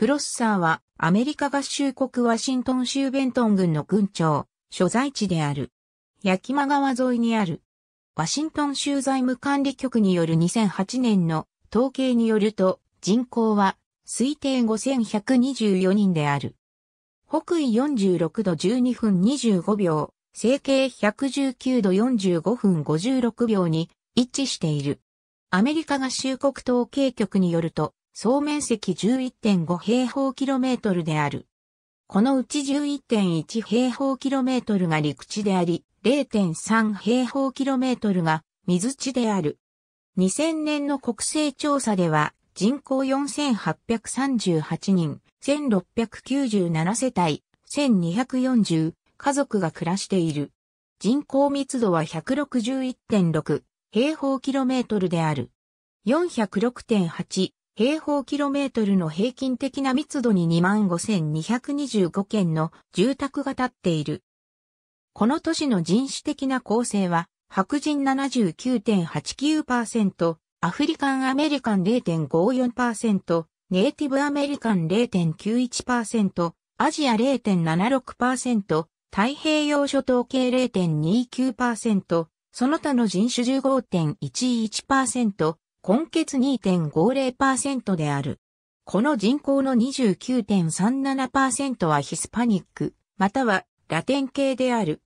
プロッサーはアメリカ合衆国ワシントン州ベントン郡の郡庁、所在地である。焼間川沿いにある。ワシントン州財務管理局による2008年の統計によると人口は推定5124人である。北緯46度12分25秒、整形119度45分56秒に一致している。アメリカ合衆国統計局によると、総面積11.5平方キロメートルである。このうち11.1平方キロメートルが陸地であり、0.3平方キロメートルが水地である。2000年の国勢調査では人口4838人、1697世帯、1240家族が暮らしている。人口密度は161.6平方キロメートルである。406.8平方キロメートルの平均的な密度に25,225件の住宅が建っている。この都市の人種的な構成は、白人79.89%、アフリカンアメリカン0.54%、ネイティブアメリカン0.91%、アジア0.76%、太平洋諸島系0.29%、その他の人種15.11%、根血2.50%である。この人口の29.37%はヒスパニック、またはラテン系である。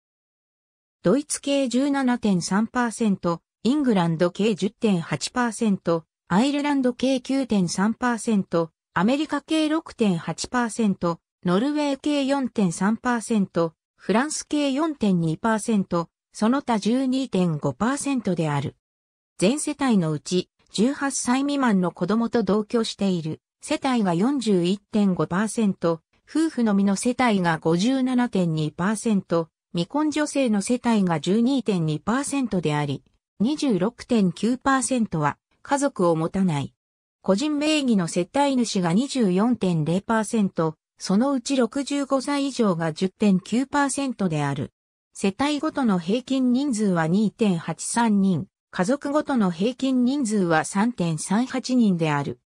ドイツ系17.3%、イングランド系10.8%、アイルランド系9.3%、アメリカ系6.8%、ノルウェー系4.3%、フランス系4.2%、その他12.5%である。全世帯のうち18歳未満の子供と同居している世帯が41.5%、夫婦のみの世帯が57.2%、未婚女性の世帯が12.2%であり、26.9%は家族を持たない。個人名義の世帯主が24.0%、そのうち65歳以上が10.9%である。世帯ごとの平均人数は2.83人。家族ごとの平均人数は3.38人である。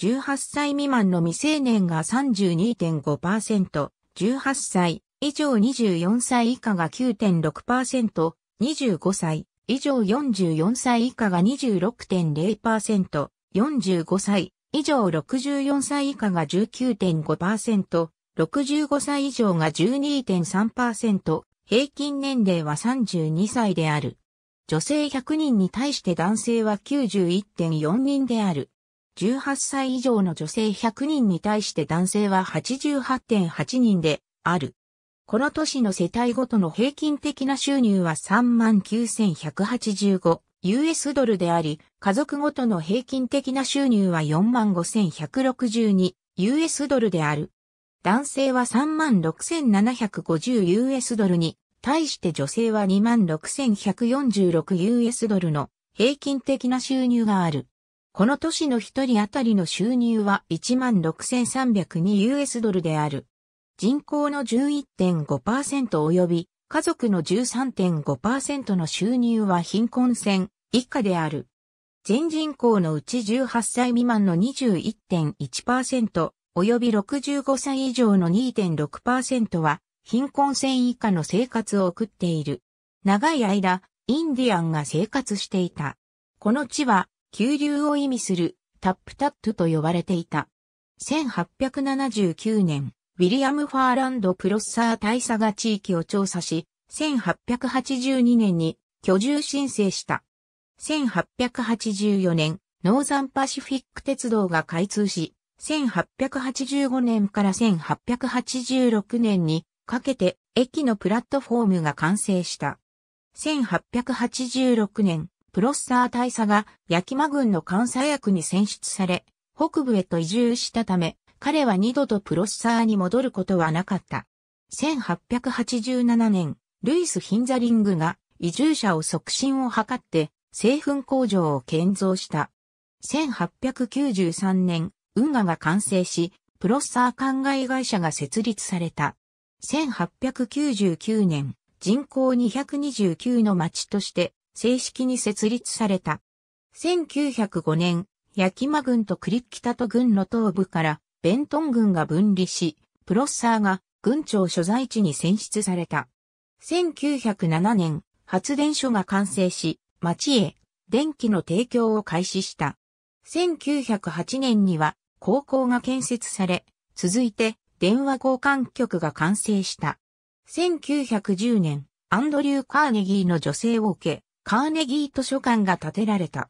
18歳未満の未成年が32.5%、18歳以上24歳以下が9.6%、25歳以上44歳以下が26.0%、45歳以上64歳以下が19.5%、65歳以上が12.3%、平均年齢は32歳である。女性100人に対して男性は91.4人である。18歳以上の女性100人に対して男性は88.8人である。この年の世帯ごとの平均的な収入は39,185 US ドルであり、家族ごとの平均的な収入は45,162 US ドルである。男性は36,750 US ドルに対して女性は 26,146US ドルの平均的な収入がある。この都市の一人当たりの収入は 16,302US ドルである。人口の11.5%及び家族の13.5%の収入は貧困線以下である。全人口のうち18歳未満の21.1%及び65歳以上の2.6%は貧困線以下の生活を送っている。長い間、インディアンが生活していた。この地は、急流を意味するタップタットと呼ばれていた。1879年、ウィリアム・ファーランド・プロッサー大佐が地域を調査し、1882年に居住申請した。1884年、ノーザンパシフィック鉄道が開通し、1885年から1886年にかけて駅のプラットフォームが完成した。1886年、プロッサー大佐がヤキマ軍の監査役に選出され、北部へと移住したため、彼は二度とプロッサーに戻ることはなかった。1887年、ルイス・ヒンザリングが移住者を促進を図って製粉工場を建造した。1893年、運河が完成し、プロッサー灌漑会社が設立された。1899年、人口229の町として正式に設立された。1905年、焼キ間軍とクリッキタト軍の東部からベントン軍が分離し、プロッサーが軍庁所在地に選出された。1907年、発電所が完成し、町へ電気の提供を開始した。1908年には高校が建設され、続いて電話交換局が完成した。1910年、アンドリュー・カーネギーの女性を受け、カーネギー図書館が建てられた。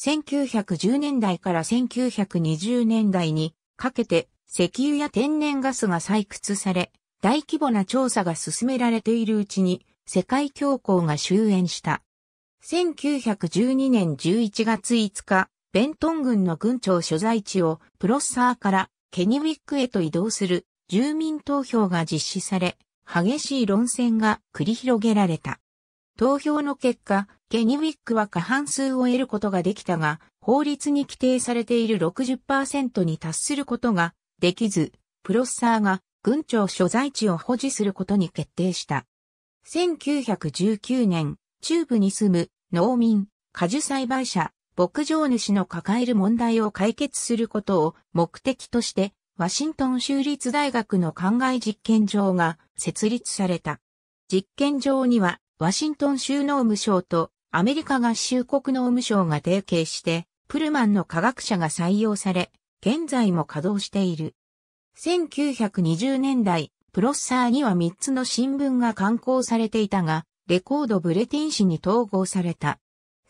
1910年代から1920年代にかけて石油や天然ガスが採掘され、大規模な調査が進められているうちに世界恐慌が終焉した。1912年11月5日、ベントン軍の軍庁所在地をプロッサーからケニウィックへと移動する住民投票が実施され、激しい論戦が繰り広げられた。投票の結果、ケニウィックは過半数を得ることができたが、法律に規定されている60%に達することができず、プロッサーが軍庁所在地を保持することに決定した。1919年、中部に住む農民、果樹栽培者、牧場主の抱える問題を解決することを目的として、ワシントン州立大学の考え実験場が設立された。実験場には、ワシントン州農務省とアメリカ合衆国農務省が提携して、プルマンの科学者が採用され、現在も稼働している。1920年代、プロッサーには3つの新聞が刊行されていたが、レコードブレティン紙に統合された。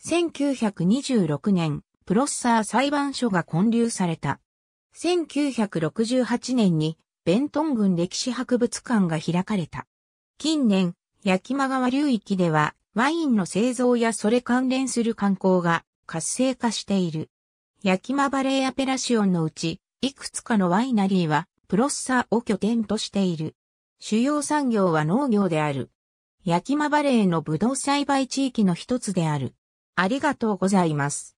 1926年、プロッサー裁判所が建立された。1968年に、ベントン郡歴史博物館が開かれた。近年、焼き間川流域では、ワインの製造やそれ関連する観光が活性化している。焼き間バレーアペラシオンのうち、いくつかのワイナリーは、プロッサーを拠点としている。主要産業は農業である。焼き間バレーのブドウ栽培地域の一つである。ありがとうございます。